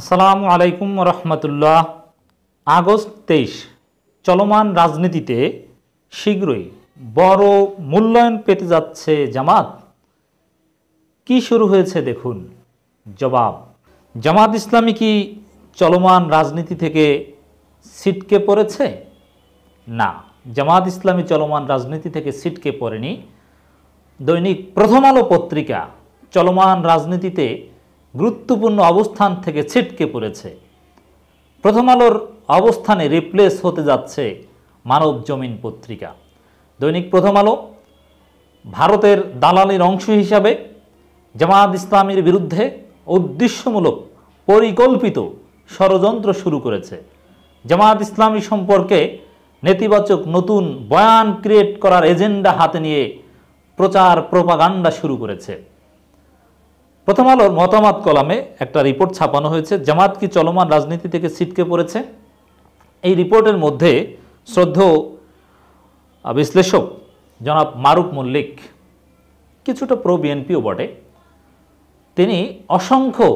আসসালামু আলাইকুম রহমতুল্লাহ আগস্ট তেইশ চলমান রাজনীতিতে শীঘ্রই বড় মূল্যায়ন পেতে যাচ্ছে জামাত কি শুরু হয়েছে দেখুন জবাব জামাত ইসলামী কি চলমান রাজনীতি থেকে সিটকে পড়েছে না জামাত ইসলামী চলমান রাজনীতি থেকে সিটকে পড়েনি দৈনিক প্রথম আলো পত্রিকা চলমান রাজনীতিতে গুরুত্বপূর্ণ অবস্থান থেকে ছিটকে পড়েছে প্রথম আলোর অবস্থানে রিপ্লেস হতে যাচ্ছে মানব জমিন পত্রিকা দৈনিক প্রথম আলো ভারতের দালালির অংশ হিসাবে জামায়াত ইসলামীর বিরুদ্ধে উদ্দেশ্যমূলক পরিকল্পিত ষড়যন্ত্র শুরু করেছে জামায়াত ইসলামী সম্পর্কে নেতিবাচক নতুন বয়ান ক্রিয়েট করার এজেন্ডা হাতে নিয়ে প্রচার প্রপাগান্ডা শুরু করেছে প্রথম আলোর মতামত কলামে একটা রিপোর্ট ছাপানো হয়েছে জামাত কি চলমান রাজনীতি থেকে ছিটকে পড়েছে এই রিপোর্টের মধ্যে শ্রদ্ধ বিশ্লেষক জনাব মারুক মল্লিক কিছুটা প্রো বিএনপিও বটে তিনি অসংখ্য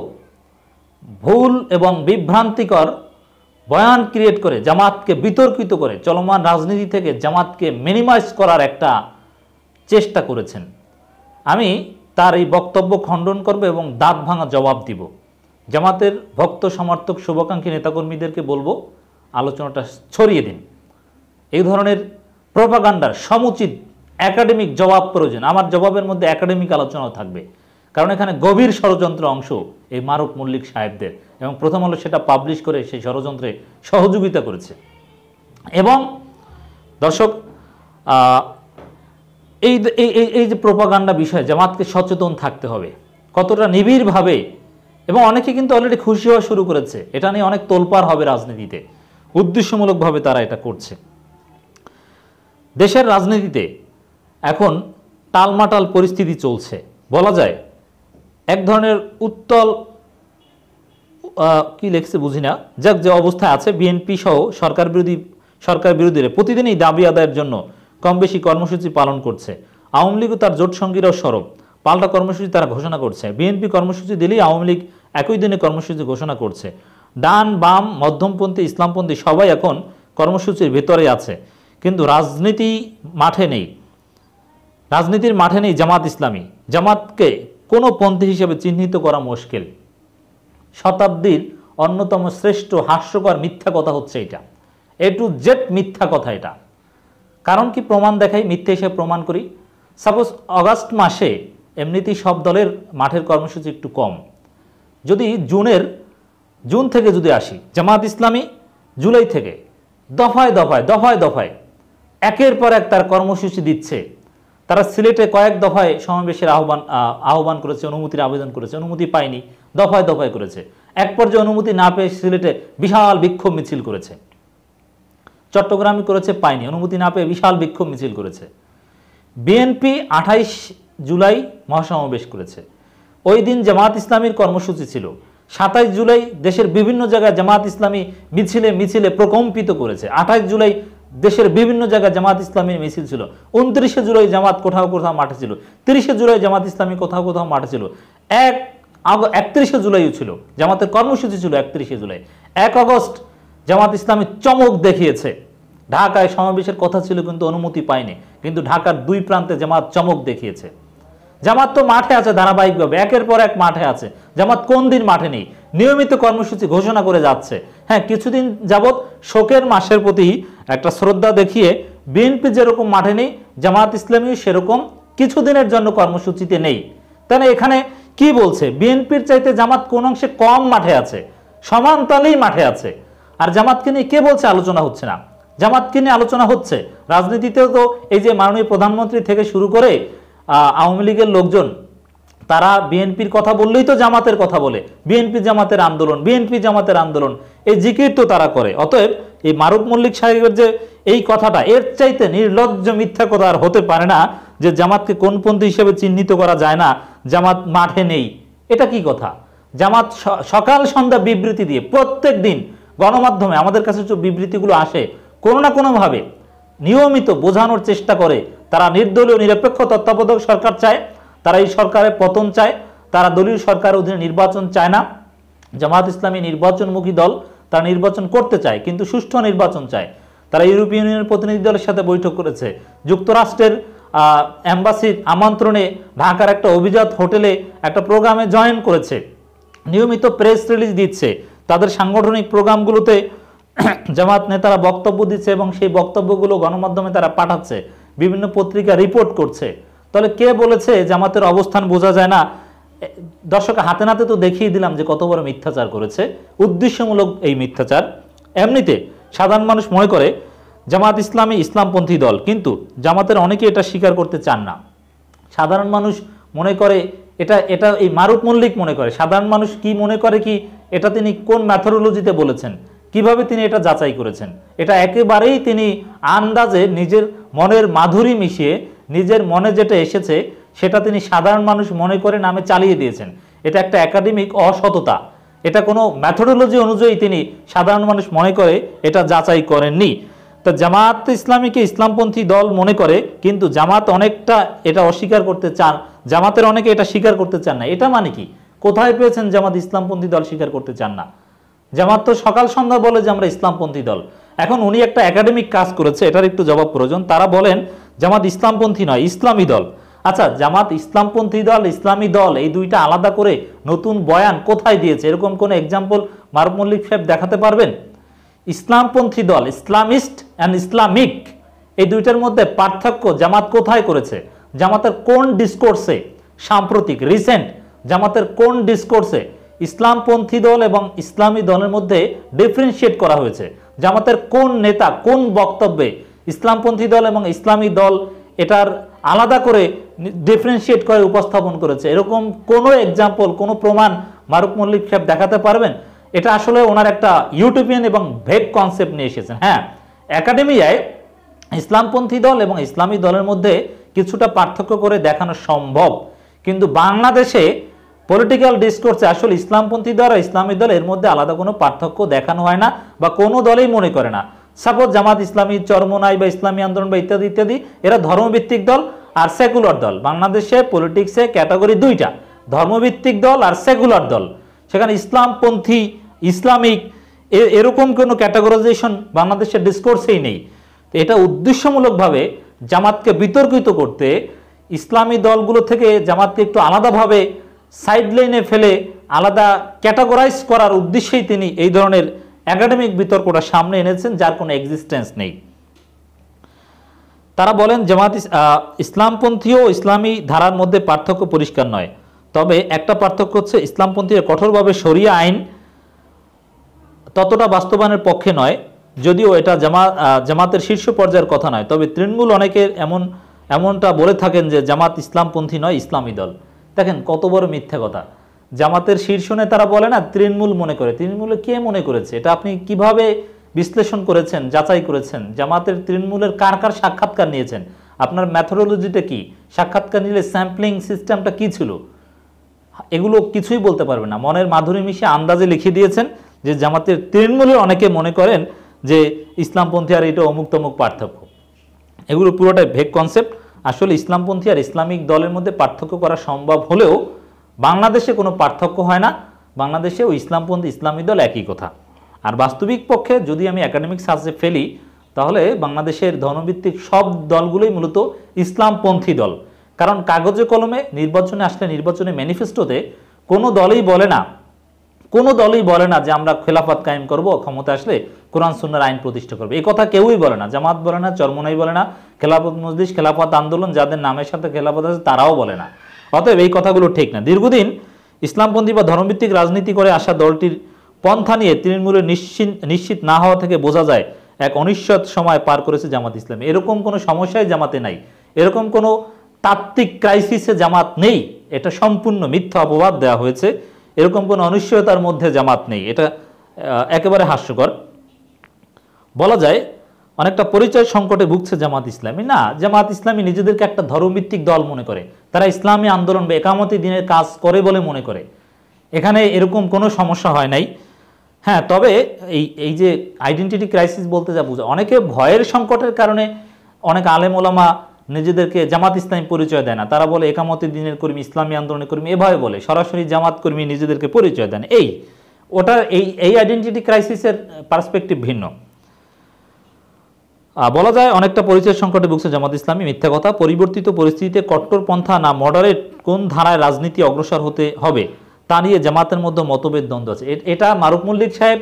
ভুল এবং বিভ্রান্তিকর বয়ান ক্রিয়েট করে জামাতকে বিতর্কিত করে চলমান রাজনীতি থেকে জামাতকে মিনিমাইজ করার একটা চেষ্টা করেছেন আমি তার এই বক্তব্য খণ্ডন করবে এবং দাঁত ভাঙা জবাব দিব জামাতের ভক্ত সমর্থক শুভাকাঙ্ক্ষী নেতাকর্মীদেরকে বলবো আলোচনাটা ছড়িয়ে দিন এই ধরনের প্রপাগান্ডার সমুচিত একাডেমিক জবাব প্রয়োজন আমার জবাবের মধ্যে একাডেমিক আলোচনাও থাকবে কারণ এখানে গভীর ষড়যন্ত্র অংশ এই মারুক মল্লিক সাহেবদের এবং প্রথম হলো সেটা পাবলিশ করে সেই ষড়যন্ত্রে সহযোগিতা করেছে এবং দর্শক এই এই যে প্রোপাগান্ডা বিষয় জামাতকে সচেতন থাকতে হবে কতটা নিবিড়ভাবে এবং অনেকে কিন্তু অলরেডি খুশি হওয়া শুরু করেছে এটা নিয়ে অনেক তোলপার হবে রাজনীতিতে উদ্দেশ্যমূলকভাবে তারা এটা করছে দেশের রাজনীতিতে এখন টালমাটাল পরিস্থিতি চলছে বলা যায় এক ধরনের উত্তল কি লেখছে বুঝি না যাক যে অবস্থায় আছে বিএনপি সহ সরকার বিরোধী সরকার বিরোধীরা প্রতিদিনই দাবি আদায়ের জন্য কম বেশি কর্মসূচি পালন করছে আওয়ামী লীগ ও তার জোট সঙ্গীরাও সরব পাল্টা কর্মসূচি তারা ঘোষণা করছে বিএনপি কর্মসূচি দিলেই আওয়ামী লীগ একই দিনে কর্মসূচি ঘোষণা করছে ডান বাম মধ্যমপন্থী ইসলামপন্থী সবাই এখন কর্মসূচির ভেতরে আছে কিন্তু রাজনীতি মাঠে নেই রাজনীতির মাঠে নেই জামাত ইসলামী জামাতকে কোনো পন্থী হিসেবে চিহ্নিত করা মুশকিল শতাব্দীর অন্যতম শ্রেষ্ঠ হাস্যকর মিথ্যা কথা হচ্ছে এটা এ টু জেড মিথ্যা কথা এটা কারণ কি প্রমাণ দেখাই মিথ্যে হিসেবে প্রমাণ করি সাপোজ অগাস্ট মাসে এমনিতেই সব দলের মাঠের কর্মসূচি একটু কম যদি জুনের জুন থেকে যদি আসি জামাত ইসলামী জুলাই থেকে দফায় দফায় দফায় দফায় একের পর এক তার কর্মসূচি দিচ্ছে তারা সিলেটে কয়েক দফায় সমাবেশের আহ্বান আহ্বান করেছে অনুমতির আবেদন করেছে অনুমতি পায়নি দফায় দফায় করেছে এক পর্যায়ে অনুমতি না পেয়ে সিলেটে বিশাল বিক্ষোভ মিছিল করেছে চট্টগ্রামে করেছে পায়নি অনুমতি না পেয়ে বিশাল বিক্ষোভ মিছিল করেছে বিএনপি আঠাইশ জুলাই মহাসমাবেশ করেছে ওই দিন জামাত ইসলামীর কর্মসূচি ছিল সাতাইশ জুলাই দেশের বিভিন্ন জায়গায় জামাত ইসলামী মিছিলে মিছিলে প্রকম্পিত করেছে আঠাইশ জুলাই দেশের বিভিন্ন জায়গায় জামাত ইসলামীর মিছিল ছিল উনত্রিশে জুলাই জামাত কোথাও কোথাও মাঠে ছিল তিরিশে জুলাই জামাত ইসলামী কোথাও কোথাও মাঠে ছিল এক আগ একত্রিশে জুলাইও ছিল জামাতের কর্মসূচি ছিল একত্রিশে জুলাই এক আগস্ট জামাত ইসলামী চমক দেখিয়েছে ঢাকায় সমাবেশের কথা ছিল কিন্তু অনুমতি পায়নি কিন্তু ঢাকার দুই প্রান্তে জামাত চমক দেখিয়েছে জামাত তো মাঠে আছে ধারাবাহিকভাবে একের পর এক মাঠে আছে জামাত কোন দিন মাঠে নেই নিয়মিত কর্মসূচি ঘোষণা করে যাচ্ছে হ্যাঁ কিছুদিন যাবৎ শোকের মাসের প্রতি একটা শ্রদ্ধা দেখিয়ে বিএনপি যেরকম মাঠে নেই জামাত ইসলামী সেরকম কিছুদিনের জন্য কর্মসূচিতে নেই তাহলে এখানে কি বলছে বিএনপির চাইতে জামাত কোন অংশে কম মাঠে আছে সমানতালেই মাঠে আছে আর জামাতকে নিয়ে কে বলছে আলোচনা হচ্ছে না জামাতকে নিয়ে আলোচনা হচ্ছে রাজনীতিতেও তো এই যে মাননীয় প্রধানমন্ত্রী থেকে শুরু করে আওয়ামী লীগের লোকজন তারা বিএনপির কথা বললেই তো জামাতের কথা বলে বিএনপি জামাতের আন্দোলন বিএনপি জামাতের আন্দোলন এই জিকির তো তারা করে অতএব এই মারুক মল্লিক সাহেবের যে এই কথাটা এর চাইতে নির্লজ্জ মিথ্যা কথা আর হতে পারে না যে জামাতকে কোন পন্থী হিসেবে চিহ্নিত করা যায় না জামাত মাঠে নেই এটা কি কথা জামাত সকাল সন্ধ্যা বিবৃতি দিয়ে প্রত্যেক দিন গণমাধ্যমে আমাদের কাছে যে বিবৃতিগুলো আসে কোনো না কোনোভাবে নিয়মিত বোঝানোর চেষ্টা করে তারা নির্দলীয় নিরপেক্ষ তত্ত্বাবধায়ক সরকার চায় তারা এই সরকারের পতন চায় তারা দলীয় সরকারের অধীনে নির্বাচন চায় না জামাত ইসলামী নির্বাচনমুখী দল তারা নির্বাচন করতে চায় কিন্তু সুষ্ঠু নির্বাচন চায় তারা ইউরোপীয় ইউনিয়নের প্রতিনিধি দলের সাথে বৈঠক করেছে যুক্তরাষ্ট্রের অ্যাম্বাসির আমন্ত্রণে ঢাকার একটা অভিজাত হোটেলে একটা প্রোগ্রামে জয়েন করেছে নিয়মিত প্রেস রিলিজ দিচ্ছে তাদের সাংগঠনিক প্রোগ্রামগুলোতে জামাত নেতারা বক্তব্য দিচ্ছে এবং সেই বক্তব্যগুলো গণমাধ্যমে তারা পাঠাচ্ছে বিভিন্ন পত্রিকা রিপোর্ট করছে তাহলে কে বলেছে জামাতের অবস্থান বোঝা যায় না দর্শক হাতে নাতে তো দেখিয়ে দিলাম যে কত বড় মিথ্যাচার করেছে উদ্দেশ্যমূলক এই মিথ্যাচার এমনিতে সাধারণ মানুষ মনে করে জামাত ইসলামী ইসলামপন্থী দল কিন্তু জামাতের অনেকে এটা স্বীকার করতে চান না সাধারণ মানুষ মনে করে এটা এটা এই মারুত মল্লিক মনে করে সাধারণ মানুষ কি মনে করে কি এটা তিনি কোন ম্যাথোরোলজিতে বলেছেন কিভাবে তিনি এটা যাচাই করেছেন এটা একেবারেই তিনি আন্দাজে নিজের মনের মাধুরী মিশিয়ে নিজের মনে যেটা এসেছে সেটা তিনি সাধারণ মানুষ মনে করে নামে চালিয়ে দিয়েছেন এটা একটা একাডেমিক অসততা এটা কোনো ম্যাথোডোলজি অনুযায়ী তিনি সাধারণ মানুষ মনে করে এটা যাচাই করেননি তা জামাত ইসলামীকে ইসলামপন্থী দল মনে করে কিন্তু জামাত অনেকটা এটা অস্বীকার করতে চান জামাতের অনেকে এটা স্বীকার করতে চান না এটা মানে কি কোথায় পেয়েছেন জামাত ইসলামপন্থী দল স্বীকার করতে চান না জামাত তো সকাল সন্ধ্যা বলে যে আমরা ইসলামপন্থী দল এখন উনি একটা একাডেমিক কাজ করেছে এটার একটু জবাব প্রয়োজন তারা বলেন জামাত ইসলামপন্থী নয় ইসলামী দল আচ্ছা জামাত ইসলামপন্থী দল ইসলামী দল এই দুইটা আলাদা করে নতুন বয়ান কোথায় দিয়েছে এরকম কোনো এক্সাম্পল মারুফ মল্লিক সাহেব দেখাতে পারবেন ইসলামপন্থী দল ইসলামিস্ট অ্যান্ড ইসলামিক এই দুইটার মধ্যে পার্থক্য জামাত কোথায় করেছে জামাতের কোন ডিসকোর্সে সাম্প্রতিক রিসেন্ট জামাতের কোন ডিসকোর্সে ইসলামপন্থী দল এবং ইসলামী দলের মধ্যে ডিফারেন্সিয়েট করা হয়েছে জামাতের কোন নেতা কোন বক্তব্যে ইসলামপন্থী দল এবং ইসলামী দল এটার আলাদা করে ডিফারেন্সিয়েট করে উপস্থাপন করেছে এরকম কোনো এক্সাম্পল কোনো প্রমাণ মারুক মল্লিক সাহেব দেখাতে পারবেন এটা আসলে ওনার একটা ইউটোপিয়ান এবং ভেগ কনসেপ্ট নিয়ে এসেছেন হ্যাঁ একাডেমিয়ায় ইসলামপন্থী দল এবং ইসলামী দলের মধ্যে কিছুটা পার্থক্য করে দেখানো সম্ভব কিন্তু বাংলাদেশে পলিটিক্যাল ডিসকোর্সে আসলে ইসলামপন্থী দল আর ইসলামী দল এর মধ্যে আলাদা কোনো পার্থক্য দেখানো হয় না বা কোনো দলেই মনে করে না সাপোজ জামাত ইসলামী চরমনাই বা ইসলামী আন্দোলন বা ইত্যাদি ইত্যাদি এরা ধর্মভিত্তিক দল আর সেকুলার দল বাংলাদেশে পলিটিক্সে ক্যাটাগরি দুইটা ধর্মভিত্তিক দল আর সেকুলার দল সেখানে ইসলামপন্থী ইসলামিক এরকম কোনো ক্যাটাগরাইজেশন বাংলাদেশের ডিসকোর্সেই নেই এটা উদ্দেশ্যমূলকভাবে জামাতকে বিতর্কিত করতে ইসলামী দলগুলো থেকে জামাতকে একটু আলাদাভাবে সাইড লাইনে ফেলে আলাদা ক্যাটাগরাইজ করার উদ্দেশ্যেই তিনি এই ধরনের অ্যাকাডেমিক বিতর্কটা সামনে এনেছেন যার কোনো এক্সিস্টেন্স নেই তারা বলেন জামাত ইসলামপন্থী ও ইসলামী ধারার মধ্যে পার্থক্য পরিষ্কার নয় তবে একটা পার্থক্য হচ্ছে ইসলামপন্থীরা কঠোরভাবে সরিয়া আইন ততটা বাস্তবায়নের পক্ষে নয় যদিও এটা জামা জামাতের শীর্ষ পর্যায়ের কথা নয় তবে তৃণমূল অনেকের এমন এমনটা বলে থাকেন যে জামাত ইসলামপন্থী নয় ইসলামী দল দেখেন কত বড় মিথ্যা কথা জামাতের শীর্ষণে তারা বলে না তৃণমূল মনে করে তৃণমূলে কে মনে করেছে এটা আপনি কিভাবে বিশ্লেষণ করেছেন যাচাই করেছেন জামাতের তৃণমূলের কার কার সাক্ষাৎকার নিয়েছেন আপনার ম্যাথোলজিটা কি সাক্ষাৎকার নিলে স্যাম্পলিং সিস্টেমটা কি ছিল এগুলো কিছুই বলতে পারবে না মনের মাধুরী মিশে আন্দাজে লিখে দিয়েছেন যে জামাতের তৃণমূলের অনেকে মনে করেন যে ইসলামপন্থী আর এটা অমুক তমুক পার্থক্য এগুলো পুরোটাই ভেক কনসেপ্ট আসলে ইসলামপন্থী আর ইসলামিক দলের মধ্যে পার্থক্য করা সম্ভব হলেও বাংলাদেশে কোনো পার্থক্য হয় না বাংলাদেশে ও ইসলামপন্থী ইসলামী দল একই কথা আর বাস্তবিক পক্ষে যদি আমি একাডেমিক সাজে ফেলি তাহলে বাংলাদেশের ধর্মভিত্তিক সব দলগুলোই মূলত ইসলামপন্থী দল কারণ কাগজে কলমে নির্বাচনে আসলে নির্বাচনে ম্যানিফেস্টোতে কোনো দলই বলে না কোনো দলই বলে না যে আমরা খেলাফত কায়েম করব ক্ষমতা আসলে কোরআন সুন্নার আইন প্রতিষ্ঠা করবে এই কথা কেউই বলে না জামাত বলে না চরমনাই বলে না খেলাফত মজলিস খেলাফত আন্দোলন যাদের নামের সাথে খেলাফত আছে তারাও বলে না অতএব এই কথাগুলো ঠিক না দীর্ঘদিন ইসলামপন্থী বা ধর্মভিত্তিক রাজনীতি করে আসা দলটির পন্থা নিয়ে তৃণমূলের নিশ্চিত নিশ্চিত না হওয়া থেকে বোঝা যায় এক অনিশ্চিত সময় পার করেছে জামাত ইসলাম এরকম কোনো সমস্যায় জামাতে নাই এরকম কোনো তাত্ত্বিক ক্রাইসিসে জামাত নেই এটা সম্পূর্ণ মিথ্যা অপবাদ দেওয়া হয়েছে এরকম কোনো অনিশ্চয়তার মধ্যে জামাত নেই এটা একেবারে হাস্যকর বলা যায় অনেকটা পরিচয় সংকটে ভুগছে জামাত ইসলামী না জামাত ইসলামী নিজেদেরকে একটা ধর্মভিত্তিক দল মনে করে তারা ইসলামী আন্দোলন বা একামতি দিনের কাজ করে বলে মনে করে এখানে এরকম কোনো সমস্যা হয় নাই হ্যাঁ তবে এই এই যে আইডেন্টিটি ক্রাইসিস বলতে যা বুঝা অনেকে ভয়ের সংকটের কারণে অনেক আলেম ওলামা নিজেদেরকে জামাত ইসলামী পরিচয় দেয় না তারা বলে একামতি দিনের কর্মী ইসলামী আন্দোলনের কর্মী এভাবে বলে সরাসরি জামাত কর্মী নিজেদেরকে পরিচয় দেন এই ওটার এই এই আইডেন্টিটি ক্রাইসিসের পার্সপেক্টিভ ভিন্ন বলা যায় অনেকটা পরিচয় সংকটে ভুগছে জামাত ইসলামী মিথ্যা কথা পরিবর্তিত পরিস্থিতিতে কট্টরপন্থা না মডারেট কোন ধারায় রাজনীতি অগ্রসর হতে হবে তা নিয়ে জামাতের মধ্যে মতভেদ দ্বন্দ্ব আছে এটা মারুক মল্লিক সাহেব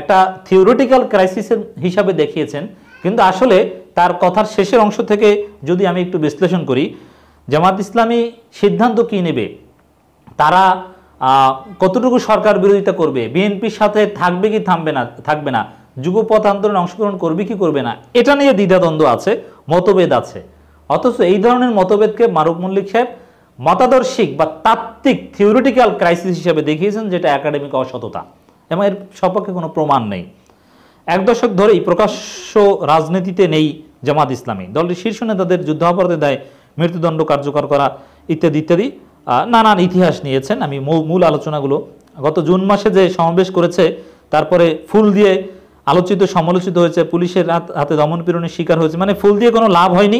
একটা থিওরিটিক্যাল ক্রাইসিসের হিসাবে দেখিয়েছেন কিন্তু আসলে তার কথার শেষের অংশ থেকে যদি আমি একটু বিশ্লেষণ করি জামাত ইসলামী সিদ্ধান্ত কী নেবে তারা কতটুকু সরকার বিরোধিতা করবে বিএনপির সাথে থাকবে কি থামবে না থাকবে না যুগপথ আন্দোলনে অংশগ্রহণ করবে কি করবে না এটা নিয়ে দ্বিধাদ্বন্দ্ব আছে মতভেদ আছে অথচ এই ধরনের মতভেদকে মারুক মল্লিক সাহেব মতাদর্শিক বা তাত্ত্বিক থিওরিটিক্যাল ক্রাইসিস হিসেবে দেখিয়েছেন যেটা একাডেমিক অসততা এবং এর সপক্ষে কোনো প্রমাণ নেই এক দশক ধরেই প্রকাশ্য রাজনীতিতে নেই জামাত ইসলামী দলটির শীর্ষ নেতাদের যুদ্ধাপরাধের দেয় মৃত্যুদণ্ড কার্যকর করা ইত্যাদি ইত্যাদি নানান ইতিহাস নিয়েছেন আমি মূল আলোচনাগুলো গত জুন মাসে যে সমাবেশ করেছে তারপরে ফুল দিয়ে আলোচিত সমালোচিত হয়েছে পুলিশের হাতে দমনপীড়নের শিকার হয়েছে মানে ফুল দিয়ে কোনো লাভ হয়নি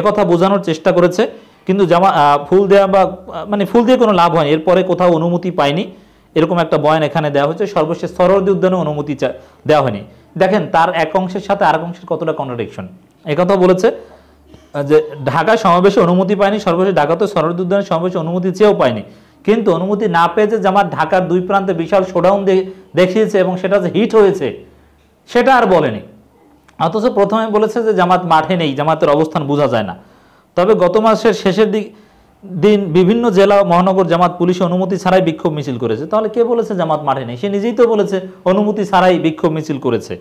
একথা বোঝানোর চেষ্টা করেছে কিন্তু জামা ফুল দেওয়া বা মানে ফুল দিয়ে কোনো লাভ হয়নি এরপরে কোথাও অনুমতি পায়নি এরকম একটা বয়ান এখানে দেওয়া হয়েছে সর্বশেষ সরোদী উদ্যানে অনুমতি দেওয়া হয়নি দেখেন তার এক অংশের সাথে আরেক অংশের কতটা কন্ট্রাডিকশন একথা বলেছে যে ঢাকায় সমাবেশে অনুমতি পায়নি সর্বশেষ তো সরদ উদ্যানের সমাবেশে অনুমতি চেয়েও পায়নি কিন্তু অনুমতি না পেয়ে যে জামাত ঢাকার দুই প্রান্তে বিশাল শোডাউন দেখিয়েছে এবং সেটা যে হিট হয়েছে সেটা আর বলেনি অথচ প্রথমে বলেছে যে জামাত মাঠে নেই জামাতের অবস্থান বোঝা যায় না তবে গত মাসের শেষের দিক দিন বিভিন্ন জেলা মহানগর জামাত পুলিশ অনুমতি ছাড়াই বিক্ষোভ মিছিল করেছে তাহলে কে বলেছে জামাত মাঠে নেই সে নিজেই তো বলেছে অনুমতি ছাড়াই বিক্ষোভ মিছিল করেছে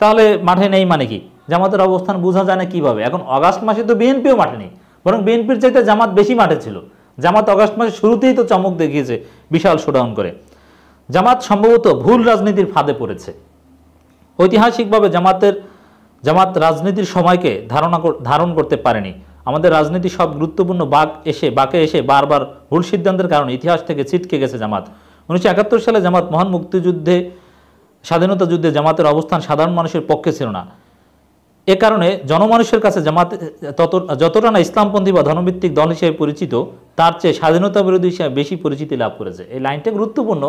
তাহলে মাঠে নেই মানে কি জামাতের অবস্থান বোঝা যায় না কীভাবে এখন অগাস্ট মাসে তো বিএনপিও মাঠে নেই বরং বিএনপির চাইতে জামাত বেশি মাঠে ছিল জামাত অগাস্ট মাসে শুরুতেই তো চমক দেখিয়েছে বিশাল শোডাউন করে জামাত সম্ভবত ভুল রাজনীতির ফাঁদে পড়েছে ঐতিহাসিকভাবে জামাতের জামাত রাজনীতির সময়কে ধারণা ধারণ করতে পারেনি আমাদের রাজনীতি সব গুরুত্বপূর্ণ বাক এসে বাকে এসে বারবার ভুল সিদ্ধান্তের কারণে ইতিহাস থেকে ছিটকে গেছে জামাত উনিশশো সালে জামাত মহান মুক্তিযুদ্ধে স্বাধীনতা যুদ্ধে জামাতের অবস্থান সাধারণ মানুষের পক্ষে ছিল না এ কারণে জনমানুষের কাছে জামাত তত যতটা না ইসলামপন্থী বা ধর্মভিত্তিক দল হিসেবে পরিচিত তার চেয়ে স্বাধীনতা বিরোধী হিসেবে বেশি পরিচিতি লাভ করেছে এই লাইনটা গুরুত্বপূর্ণ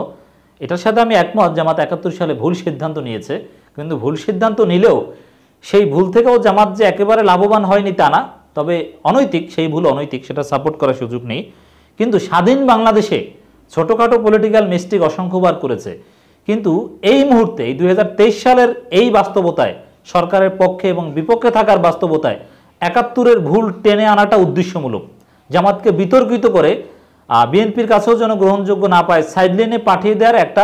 এটার সাথে আমি একমত জামাত একাত্তর সালে ভুল সিদ্ধান্ত নিয়েছে কিন্তু ভুল সিদ্ধান্ত নিলেও সেই ভুল থেকেও জামাত যে একেবারে লাভবান হয়নি তা না তবে অনৈতিক সেই ভুল অনৈতিক সেটা সাপোর্ট করার সুযোগ নেই কিন্তু স্বাধীন বাংলাদেশে ছোটোখাটো পলিটিক্যাল মিস্টেক অসংখ্যবার করেছে কিন্তু এই মুহূর্তে এই দুই সালের এই বাস্তবতায় সরকারের পক্ষে এবং বিপক্ষে থাকার বাস্তবতায় একাত্তরের ভুল টেনে আনাটা উদ্দেশ্যমূলক জামাতকে বিতর্কিত করে বিএনপির কাছেও যেন গ্রহণযোগ্য না পায় সাইডলাইনে পাঠিয়ে দেওয়ার একটা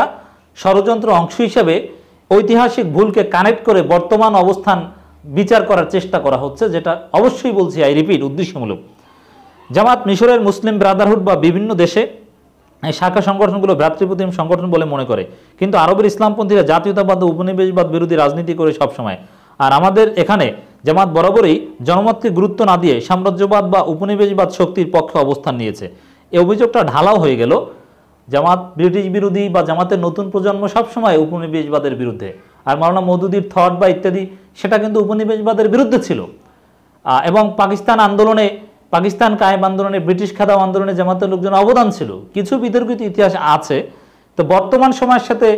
ষড়যন্ত্র অংশ হিসেবে ঐতিহাসিক ভুলকে কানেক্ট করে বর্তমান অবস্থান বিচার করার চেষ্টা করা হচ্ছে যেটা অবশ্যই বলছি আই রিপিট উদ্দেশ্যমূলক জামাত মিশরের মুসলিম ব্রাদারহুড বা বিভিন্ন দেশে এই শাখা সংগঠনগুলো ভ্রাতৃপ্রতিম সংগঠন বলে মনে করে কিন্তু আরবের ইসলামপন্থীরা জাতীয়তাবাদ ও উপনিবেশবাদ বিরোধী রাজনীতি করে সবসময় আর আমাদের এখানে জামাত বরাবরই জনমতকে গুরুত্ব না দিয়ে সাম্রাজ্যবাদ বা উপনিবেশবাদ শক্তির পক্ষে অবস্থান নিয়েছে এই অভিযোগটা ঢালাও হয়ে গেল জামাত ব্রিটিশ বিরোধী বা জামাতের নতুন প্রজন্ম সবসময় উপনিবেশবাদের বিরুদ্ধে আর মাওলানা মধুদীর থট বা ইত্যাদি সেটা কিন্তু উপনিবেশবাদের বিরুদ্ধে ছিল এবং পাকিস্তান আন্দোলনে পাকিস্তান কায়েম আন্দোলনে ব্রিটিশ খাদা আন্দোলনে জামাতের লোকজন অবদান ছিল কিছু বিতর্কিত ইতিহাস আছে তো বর্তমান সময়ের সাথে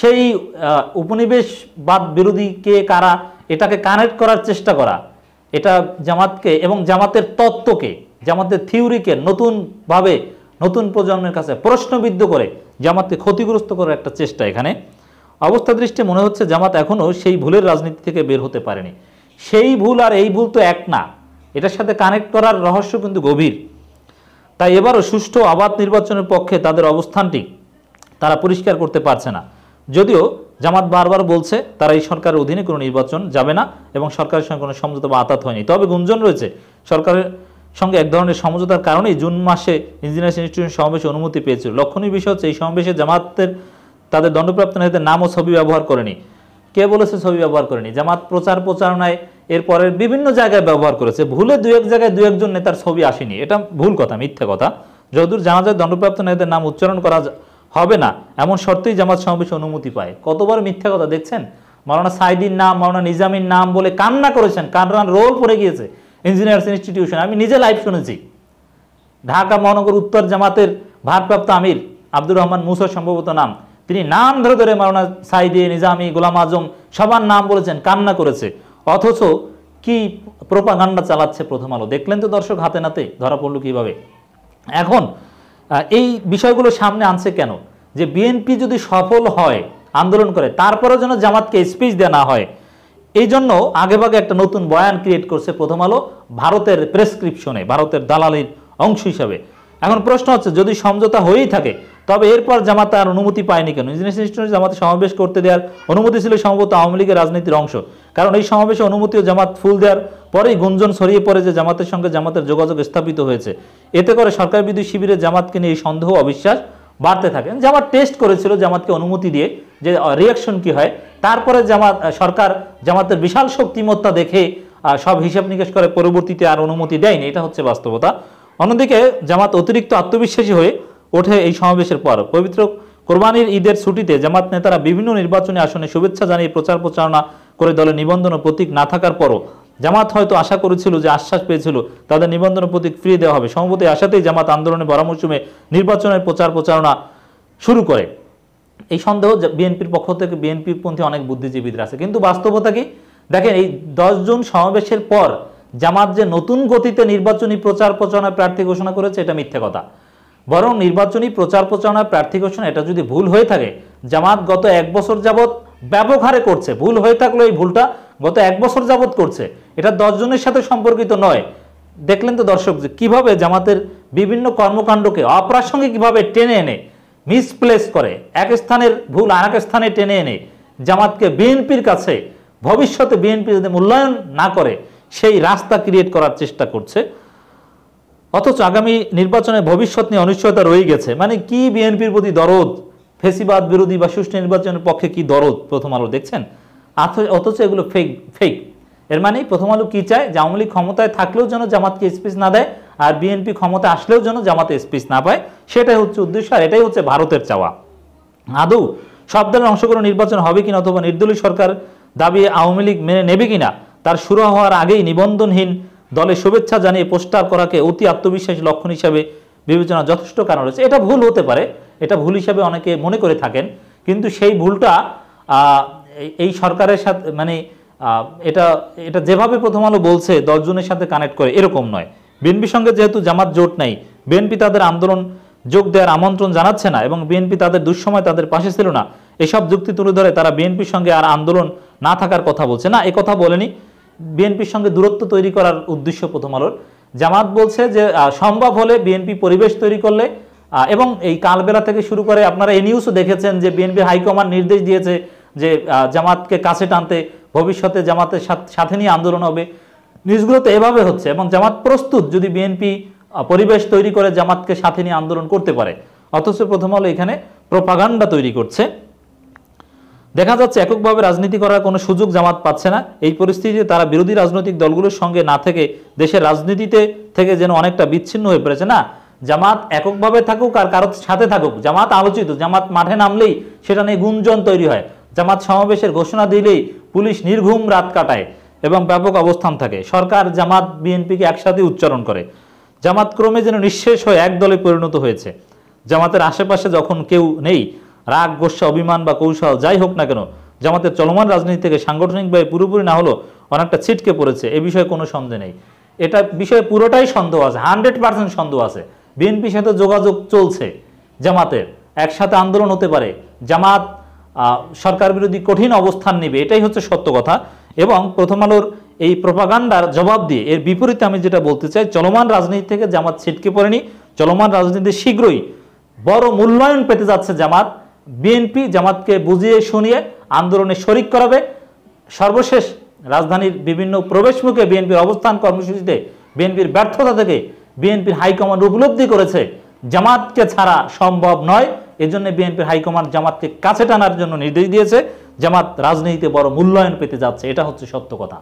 সেই উপনিবেশবাদ বিরোধী কে কারা এটাকে কানেক্ট করার চেষ্টা করা এটা জামাতকে এবং জামাতের তত্ত্বকে জামাতের থিওরিকে নতুনভাবে নতুন প্রজন্মের কাছে প্রশ্নবিদ্ধ করে জামাতকে ক্ষতিগ্রস্ত করার একটা চেষ্টা এখানে অবস্থা দৃষ্টি মনে হচ্ছে জামাত এখনও সেই ভুলের রাজনীতি থেকে বের হতে পারেনি সেই ভুল আর এই ভুল তো এক না এটার সাথে কানেক্ট করার রহস্য কিন্তু গভীর তাই এবারও সুষ্ঠু আবাদ নির্বাচনের পক্ষে তাদের অবস্থানটি তারা পরিষ্কার করতে পারছে না যদিও জামাত বারবার বলছে তারা এই সরকারের অধীনে কোনো নির্বাচন যাবে না এবং সরকারের সঙ্গে কোনো সমঝোতা বা আতাত হয়নি তবে গুঞ্জন রয়েছে সরকারের সঙ্গে এক ধরনের সমঝোতার কারণেই জুন মাসে ইঞ্জিনিয়ার্স ইনস্টিটিউশন সমাবেশে অনুমতি পেয়েছিল লক্ষণীয় বিষয় হচ্ছে এই সমাবেশে জামাতের তাদের দণ্ডপ্রাপ্ত নেতাদের নাম ও ছবি ব্যবহার করেনি কে বলেছে ছবি ব্যবহার করেনি জামাত প্রচার প্রচারণায় এরপরে বিভিন্ন জায়গায় ব্যবহার করেছে ভুলে দু এক জায়গায় দু একজন নেতার ছবি আসেনি এটা ভুল কথা মিথ্যা কথা যদুর জামাজের দণ্ডপ্রাপ্ত নেতাদের নাম উচ্চারণ করা হবে না এমন শর্তেই জামাত সমাবেশ অনুমতি পায় কতবার মিথ্যা কথা দেখছেন মাওলানা সাইদিন নাম মাওলানা নিজামীর নাম বলে কান্না করেছেন কান্নার রোল পড়ে গিয়েছে ইঞ্জিনিয়ার্স ইনস্টিটিউশন আমি নিজে লাইভ শুনেছি ঢাকা মহানগর উত্তর জামাতের ভারপ্রাপ্ত আমির আব্দুর রহমান মুসা সম্ভবত নাম তিনি নাম ধরে ধরে মাওলানা সাইদি নিজামি গোলাম আজম সবার নাম বলেছেন কান্না করেছে অথচ কি প্রোপাগান্ডা চালাচ্ছে প্রথম আলো দেখলেন তো দর্শক হাতে নাতে ধরা পড়ল কীভাবে এখন এই বিষয়গুলো সামনে আনছে কেন যে বিএনপি যদি সফল হয় আন্দোলন করে তারপরেও যেন জামাতকে স্পিচ দেওয়া না হয় এই জন্য আগেভাগে একটা নতুন বয়ান ক্রিয়েট করছে প্রথম আলো ভারতের প্রেসক্রিপশনে ভারতের দালালির অংশ হিসাবে এখন প্রশ্ন হচ্ছে যদি সমঝোতা হয়েই থাকে তবে এরপর জামাত আর অনুমতি পায়নি কেন জামাতে সমাবেশ করতে দেওয়ার অনুমতি ছিল সম্ভবত আওয়ামী লীগের রাজনীতির অংশ কারণ এই সমাবেশে অনুমতি ও জামাত ফুল দেওয়ার পরেই গুঞ্জন ছড়িয়ে পড়ে যে জামাতের সঙ্গে জামাতের যোগাযোগ স্থাপিত হয়েছে এতে করে সরকার বিদ্যুৎ শিবিরে জামাতকে নিয়ে এই সন্দেহ অবিশ্বাস বাড়তে থাকে জামাত টেস্ট করেছিল জামাতকে অনুমতি দিয়ে যে রিয়াকশন কি হয় তারপরে জামাত সরকার জামাতের বিশাল শক্তিমত্তা দেখে সব হিসাব নিকাশ করে পরবর্তীতে আর অনুমতি দেয়নি এটা হচ্ছে বাস্তবতা অন্যদিকে জামাত অতিরিক্ত আত্মবিশ্বাসী হয়ে ওঠে এই সমাবেশের পর পবিত্র কোরবানির ঈদের ছুটিতে জামাত নেতারা বিভিন্ন নির্বাচনী আসনে শুভেচ্ছা জানিয়ে প্রচার প্রচারণা করে দলে নিবন্ধন প্রতীক না থাকার পরও জামাত হয়তো আশা করেছিল যে আশ্বাস পেয়েছিল তাদের নিবন্ধন প্রতীক ফ্রি দেওয়া হবে সম্ভবত আশাতেই জামাত আন্দোলনে বড় মৌসুমে নির্বাচনের প্রচার প্রচারণা শুরু করে এই সন্দেহ বিএনপির পক্ষ থেকে বিএনপির পন্থী অনেক বুদ্ধিজীবীদের আছে কিন্তু বাস্তবতা কি দেখেন এই দশ জন সমাবেশের পর জামাত যে নতুন গতিতে নির্বাচনী প্রচার প্রচারণা প্রার্থী ঘোষণা করেছে এটা মিথ্যে কথা বরং নির্বাচনী প্রচার প্রচারণা প্রার্থী ঘোষণা এটা যদি ভুল হয়ে থাকে জামাত গত এক বছর যাবত ব্যবহারে করছে ভুল হয়ে থাকলো এই ভুলটা গত এক বছর যাবৎ করছে এটা দশজনের সাথে সম্পর্কিত নয় দেখলেন তো দর্শক যে কীভাবে জামাতের বিভিন্ন কর্মকাণ্ডকে অপ্রাসঙ্গিকভাবে টেনে এনে মিসপ্লেস করে এক স্থানের ভুল আর এক স্থানে টেনে এনে জামাতকে বিএনপির কাছে ভবিষ্যতে বিএনপি যদি মূল্যায়ন না করে সেই রাস্তা ক্রিয়েট করার চেষ্টা করছে অথচ আগামী নির্বাচনে ভবিষ্যৎ নিয়ে অনিশ্চয়তা রয়ে গেছে মানে কি বিএনপির প্রতি দরদ ফেসিবাদ বিরোধী বা সুষ্ঠু নির্বাচনের পক্ষে কি দরদ প্রথম আলো দেখছেন অথচ এগুলো ফেক ফেক এর মানে প্রথম আলো কি চায় যে আওয়ামী লীগ ক্ষমতায় থাকলেও যেন জামাতকে স্পেস না দেয় আর বিএনপি ক্ষমতা আসলেও যেন জামাতে স্পেস না পায় সেটাই হচ্ছে উদ্দেশ্য আর এটাই হচ্ছে ভারতের চাওয়া আদৌ সব দলের অংশগ্রহণ নির্বাচন হবে কিনা অথবা নির্দলীয় সরকার দাবি আওয়ামী লীগ মেনে নেবে কিনা তার শুরু হওয়ার আগেই নিবন্ধনহীন দলে শুভেচ্ছা জানিয়ে পোস্টার করাকে অতি আত্মবিশ্বাসী লক্ষণ হিসাবে বিবেচনা যথেষ্ট কারণ রয়েছে এটা ভুল হতে পারে এটা ভুল হিসাবে অনেকে মনে করে থাকেন কিন্তু সেই ভুলটা এই সরকারের সাথে মানে এটা এটা যেভাবে প্রথম আলো বলছে দশজনের সাথে কানেক্ট করে এরকম নয় বিএনপির সঙ্গে যেহেতু জামাত জোট নাই বিএনপি তাদের আন্দোলন যোগ দেওয়ার আমন্ত্রণ জানাচ্ছে না এবং বিএনপি তাদের দুঃসময় তাদের পাশে ছিল না এসব যুক্তি তুলে ধরে তারা বিএনপির সঙ্গে আর আন্দোলন না থাকার কথা বলছে না এ কথা বলেনি বিএনপির সঙ্গে দূরত্ব তৈরি করার উদ্দেশ্য প্রথম আলোর জামাত বলছে যে সম্ভব হলে বিএনপি পরিবেশ তৈরি করলে এবং এই কালবেলা থেকে শুরু করে আপনারা এই নিউজও দেখেছেন যে বিএনপি হাইকমান্ড নির্দেশ দিয়েছে যে জামাতকে কাছে টানতে ভবিষ্যতে জামাতের সাথে নিয়ে আন্দোলন হবে নিউজগুলো তো এভাবে হচ্ছে এবং জামাত প্রস্তুত যদি বিএনপি পরিবেশ তৈরি করে জামাতকে সাথে নিয়ে আন্দোলন করতে পারে অথচ প্রথম আলো এখানে প্রপাগান্ডা তৈরি করছে দেখা যাচ্ছে এককভাবে রাজনীতি করার কোনো সুযোগ জামাত পাচ্ছে না এই পরিস্থিতিতে তারা বিরোধী রাজনৈতিক দলগুলোর সঙ্গে না থেকে দেশের রাজনীতিতে থেকে যেন অনেকটা বিচ্ছিন্ন হয়ে পড়েছে না জামাত এককভাবে থাকুক আর কারোর সাথে থাকুক জামাত আলোচিত জামাত মাঠে নামলেই সেটা নিয়ে গুঞ্জন তৈরি হয় জামাত সমাবেশের ঘোষণা দিলেই পুলিশ নির্ঘুম রাত কাটায় এবং ব্যাপক অবস্থান থাকে সরকার জামাত বিএনপিকে একসাথে উচ্চারণ করে জামাত ক্রমে যেন নিঃশেষ হয়ে এক দলে পরিণত হয়েছে জামাতের আশেপাশে যখন কেউ নেই রাগ গোসা অভিমান বা কৌশল যাই হোক না কেন জামাতের চলমান রাজনীতি থেকে সাংগঠনিকভাবে পুরোপুরি না হলো অনেকটা ছিটকে পড়েছে এ বিষয়ে কোনো সন্দেহ নেই এটা বিষয়ে পুরোটাই সন্দেহ আছে হান্ড্রেড পার্সেন্ট সন্দেহ আছে বিএনপির সাথে যোগাযোগ চলছে জামাতের একসাথে আন্দোলন হতে পারে জামাত সরকার বিরোধী কঠিন অবস্থান নেবে এটাই হচ্ছে সত্য কথা এবং প্রথম আলোর এই প্রপাগান্ডার জবাব দিয়ে এর বিপরীতে আমি যেটা বলতে চাই চলমান রাজনীতি থেকে জামাত ছিটকে পড়েনি চলমান রাজনীতি শীঘ্রই বড় মূল্যায়ন পেতে যাচ্ছে জামাত বিএনপি জামাতকে বুঝিয়ে শুনিয়ে আন্দোলনে শরিক করাবে সর্বশেষ রাজধানীর বিভিন্ন প্রবেশমুখে বিএনপির অবস্থান কর্মসূচিতে বিএনপির ব্যর্থতা থেকে বিএনপির হাইকমান্ড উপলব্ধি করেছে জামাতকে ছাড়া সম্ভব নয় এজন্য বিএনপির হাইকমান্ড জামাতকে কাছে টানার জন্য নির্দেশ দিয়েছে জামাত রাজনীতিতে বড় মূল্যায়ন পেতে যাচ্ছে এটা হচ্ছে সত্য কথা